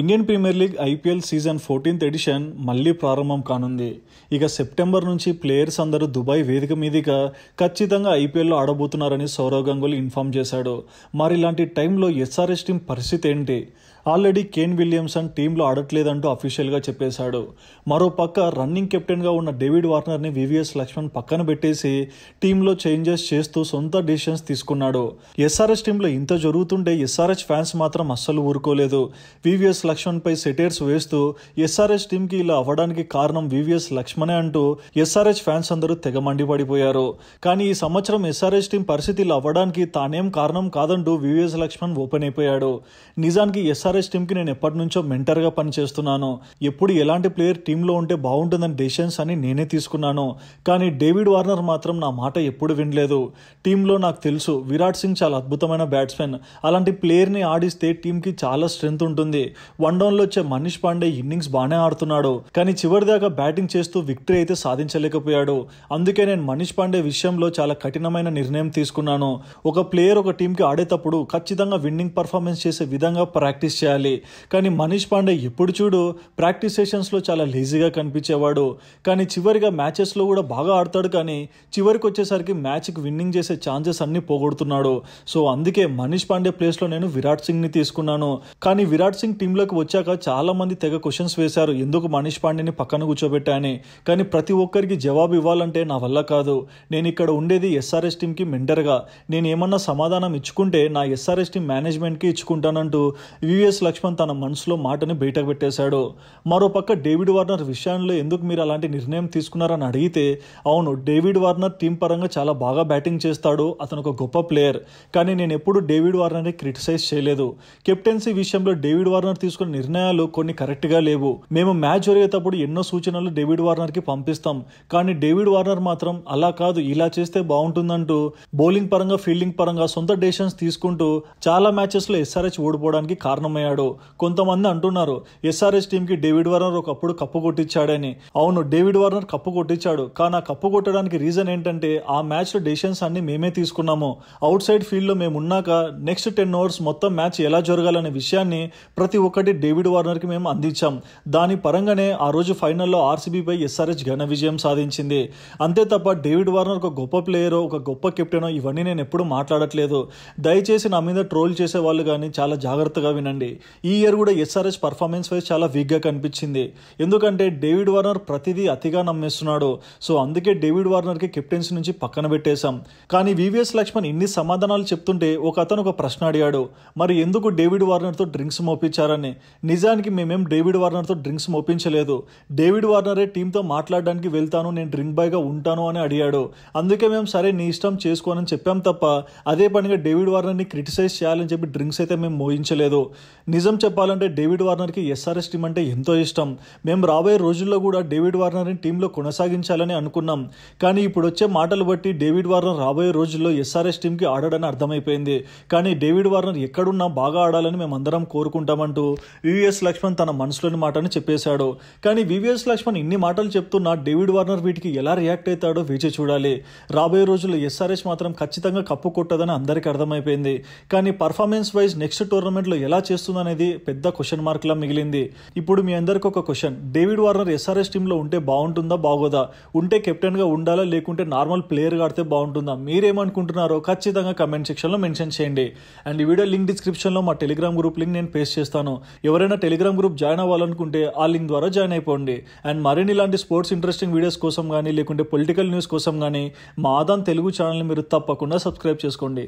Indian premier league IPL season fourteenth edition మళ్ళీ ప్రారంభం కానుంది ఇక సెప్టెంబర్ నుంచి ప్లేయర్స్ అందరూ దుబాయ్ వేదిక మీదిగా ఖచ్చితంగా ఐపీఎల్లో ఆడబోతున్నారని సౌరవ్ గంగులు ఇన్ఫామ్ చేశాడు మరి ఇలాంటి టైంలో ఎస్ఆర్ఎస్ టీం పరిస్థితి ఏంటి ఆల్రెడీ కేన్ విలియమ్సన్ టీంలో ఆడట్లేదంటూ అఫీషియల్గా చెప్పేశాడు మరోపక్క రన్నింగ్ కెప్టెన్గా ఉన్న డేవిడ్ వార్నర్ని వివిఎస్ లక్ష్మణ్ పక్కన పెట్టేసి టీంలో చేంజెస్ చేస్తూ సొంత డిసిషన్స్ తీసుకున్నాడు ఎస్ఆర్ఎస్ టీంలో ఇంత జరుగుతుంటే ఎస్ఆర్ఎస్ ఫ్యాన్స్ మాత్రం అస్సలు ఊరుకోలేదు వివిఎస్ లక్ష్మణ్పై సెటైర్స్ వేస్తూ ఎస్ఆర్ఎస్ టీంకి ఇలా అవ్వడానికి కారణం వివిఎస్ లక్ష్మణే అంటూ ఎస్ఆర్ఎస్ ఫ్యాన్స్ అందరూ తెగ మండిపడిపోయారు కానీ ఈ సంవత్సరం ఎస్ఆర్ఎస్ టీం పరిస్థితి ఇలా అవ్వడానికి తానేం కారణం కాదంటూ వివిఎస్ లక్ష్మణ్ ఓపెన్ అయిపోయాడు నిజానికి ఎస్ఆర్ ఆర్ఎస్ టీంకి నేను ఎప్పటి నుంచో మెంటర్గా పనిచేస్తున్నాను ఎప్పుడు ఎలాంటి ప్లేయర్ టీంలో ఉంటే బాగుంటుందని డెసిషన్స్ అని నేనే తీసుకున్నాను కానీ డేవిడ్ వార్నర్ మాత్రం నా మాట ఎప్పుడు వినలేదు టీంలో నాకు తెలుసు విరాట్ సింగ్ చాలా అద్భుతమైన బ్యాట్స్మెన్ అలాంటి ప్లేయర్ని ఆడిస్తే టీంకి చాలా స్ట్రెంగ్త్ ఉంటుంది వన్ డౌన్లో వచ్చే మనీష్ పాండే ఇన్నింగ్స్ బాగానే ఆడుతున్నాడు కానీ చివరిదాకా బ్యాటింగ్ చేస్తూ విక్టరీ అయితే సాధించలేకపోయాడు అందుకే నేను మనీష్ పాండే విషయంలో చాలా కఠినమైన నిర్ణయం తీసుకున్నాను ఒక ప్లేయర్ ఒక టీంకి ఆడేటప్పుడు ఖచ్చితంగా విన్నింగ్ పర్ఫార్మెన్స్ చేసే విధంగా ప్రాక్టీస్ చేయాలి కానీ మనీష్ పాండే ఎప్పుడు చూడు ప్రాక్టీస్ సెషన్స్లో చాలా లేజీగా కనిపించేవాడు కానీ చివరిగా మ్యాచెస్లో కూడా బాగా ఆడతాడు కానీ చివరికి వచ్చేసరికి మ్యాచ్కి విన్నింగ్ చేసే ఛాన్సెస్ అన్నీ పోగొడుతున్నాడు సో అందుకే మనీష్ పాండే ప్లేస్లో నేను విరాట్ సింగ్ని తీసుకున్నాను కానీ విరాట్ సింగ్ టీంలోకి వచ్చాక చాలామంది తెగ క్వశ్చన్స్ వేశారు ఎందుకు మనీష్ పాండేని పక్కన కూర్చోబెట్టాని కానీ ప్రతి ఒక్కరికి జవాబు ఇవ్వాలంటే నా వల్ల కాదు నేను ఇక్కడ ఉండేది ఎస్ఆర్ఎస్ టీంకి మెంటర్గా నేను ఏమన్నా సమాధానం ఇచ్చుకుంటే నా ఎస్ఆర్ఎస్ టీం మేనేజ్మెంట్కి ఇచ్చుకుంటానంటూ వివిఎస్ కేఎస్ లక్ష్మణ్ తన మనసులో మాటని బయటకు పెట్టేశాడు మరోపక్క డేవిడ్ వార్నర్ విషయంలో ఎందుకు మీరు అలాంటి నిర్ణయం తీసుకున్నారని అడిగితే అవును డేవిడ్ వార్నర్ టీం పరంగా చాలా బాగా బ్యాటింగ్ చేస్తాడు అతను ఒక గొప్ప ప్లేయర్ కానీ నేను ఎప్పుడు డేవిడ్ వార్నర్ని క్రిటిసైజ్ చేయలేదు కెప్టెన్సీ విషయంలో డేవిడ్ వార్నర్ తీసుకున్న నిర్ణయాలు కొన్ని కరెక్ట్గా లేవు మేము మ్యాచ్ జరిగేటప్పుడు ఎన్నో సూచనలు డేవిడ్ వార్నర్కి పంపిస్తాం కానీ డేవిడ్ వార్నర్ మాత్రం అలా కాదు ఇలా చేస్తే బాగుంటుందంటూ బౌలింగ్ పరంగా ఫీల్డింగ్ పరంగా సొంత డెసిషన్స్ తీసుకుంటూ చాలా మ్యాచెస్లో ఎస్ఆర్హెచ్ ఓడిపోవడానికి కారణమైంది అయ్యాడు కొంతమంది అంటున్నారు ఎస్ఆర్ఎస్ టీంకి డేవిడ్ వార్నర్ ఒకప్పుడు కప్పు కొట్టించాడని అవును డేవిడ్ వార్నర్ కప్పు కొట్టించాడు కానీ ఆ కప్పు కొట్టడానికి రీజన్ ఏంటంటే ఆ మ్యాచ్లో డెసిషన్స్ అన్ని మేమే తీసుకున్నాము అవుట్ సైడ్ ఫీల్డ్లో మేము ఉన్నాక నెక్స్ట్ టెన్ అవర్స్ మొత్తం మ్యాచ్ ఎలా జరగాలనే విషయాన్ని ప్రతి ఒక్కటి డేవిడ్ వార్నర్కి మేము అందించాం దాని పరంగానే ఆ రోజు ఫైనల్లో ఆర్సీబీపై ఎస్ఆర్హెచ్ ఘన విజయం సాధించింది అంతే తప్ప డేవిడ్ వార్నర్ ఒక గొప్ప ప్లేయర్ ఒక గొప్ప కెప్టెనో ఇవన్నీ నేను ఎప్పుడూ మాట్లాడట్లేదు దయచేసి నా మీద ట్రోల్ చేసే వాళ్ళు కానీ చాలా జాగ్రత్తగా వినండి ఈ ఇయర్ కూడా ఎస్ఆర్ఎస్ పర్ఫార్మెన్స్ వైజ్ చాలా వీక్గా కనిపించింది ఎందుకంటే డేవిడ్ వార్నర్ ప్రతిదీ అతిగా నమ్మేస్తున్నాడు సో అందుకే డేవిడ్ వార్నర్కి కెప్టెన్సీ నుంచి పక్కన పెట్టేశాం కానీ వివిఎస్ లక్ష్మణ్ ఇన్ని సమాధానాలు చెప్తుంటే ఒక అతను ఒక ప్రశ్న అడిగాడు మరి ఎందుకు డేవిడ్ వార్నర్తో డ్రింక్స్ మోపించారని నిజానికి మేమేం డేవిడ్ వార్నర్తో డ్రింక్స్ మోపించలేదు డేవిడ్ వార్నరే టీంతో మాట్లాడడానికి వెళ్తాను నేను డ్రింక్ బాయ్గా ఉంటాను అని అడిగాడు అందుకే మేము సరే నీ ఇష్టం చేసుకోనని చెప్పాం తప్ప అదే పనిగా డేవిడ్ వార్నర్ని క్రిటిసైజ్ చేయాలని చెప్పి డ్రింక్స్ అయితే మేము మోయించలేదు నిజం చెప్పాలంటే డేవిడ్ వార్నర్కి ఎస్ఆర్ఎస్ టీం అంటే ఎంతో ఇష్టం మేము రాబోయే రోజుల్లో కూడా డేవిడ్ వార్నర్ని టీంలో కొనసాగించాలని అనుకున్నాం కానీ ఇప్పుడు వచ్చే మాటలు బట్టి డేవిడ్ వార్నర్ రాబోయే రోజుల్లో ఎస్ఆర్ఎస్ టీంకి ఆడడని అర్థమైపోయింది కానీ డేవిడ్ వార్నర్ ఎక్కడున్నా బాగా ఆడాలని మేమందరం కోరుకుంటామంటూ వివిఎస్ లక్ష్మణ్ తన మనసులోని మాటను చెప్పేశాడు కానీ వివిఎస్ లక్ష్మణ్ ఇన్ని మాటలు చెప్తున్నా డేవిడ్ వార్నర్ వీటికి ఎలా రియాక్ట్ అవుతాడో వేచి చూడాలి రాబోయే రోజుల్లో ఎస్ఆర్ఎస్ మాత్రం ఖచ్చితంగా కప్పు కొట్టదని అందరికీ అర్థమైపోయింది కానీ పర్ఫార్మెన్స్ వైజ్ నెక్స్ట్ టోర్నమెంట్లో ఎలా చేస్తున్నారు అనేది పెద్ద క్వశ్చన్ లా మిగిలింది ఇప్పుడు మీ అందరికి ఒక క్వశ్చన్ డేవిడ్ వార్నర్ ఎస్ఆర్ఎస్ లో ఉంటే బాగుంటుందా బాగోదా ఉంటే కెప్టెన్గా ఉండాలా లేకుంటే నార్మల్ ప్లేయర్ ఆడితే బాగుంటుందా మీరేమనుకుంటున్నారో ఖచ్చితంగా కమెంట్ సెక్షన్లో మెన్షన్ చేయండి అండ్ ఈ వీడియో లింక్ డిస్క్రిప్షన్లో మా టెలిగ్రామ్ గ్రూప్ లింక్ నేను పేస్ట్ చేస్తాను ఎవరైనా టెలిగ్రామ్ గ్రూప్ జాయిన్ అవ్వాలనుకుంటే ఆ లింక్ ద్వారా జాయిన్ అయిపోండి అండ్ మరిన్ని ఇలాంటి స్పోర్ట్స్ ఇంట్రెస్టింగ్ వీడియోస్ కోసం కానీ లేకుంటే పొలిటికల్ న్యూస్ కోసం కానీ మా ఆదాన్ తెలుగు ఛానల్ మీరు తప్పకుండా సబ్స్క్రైబ్ చేసుకోండి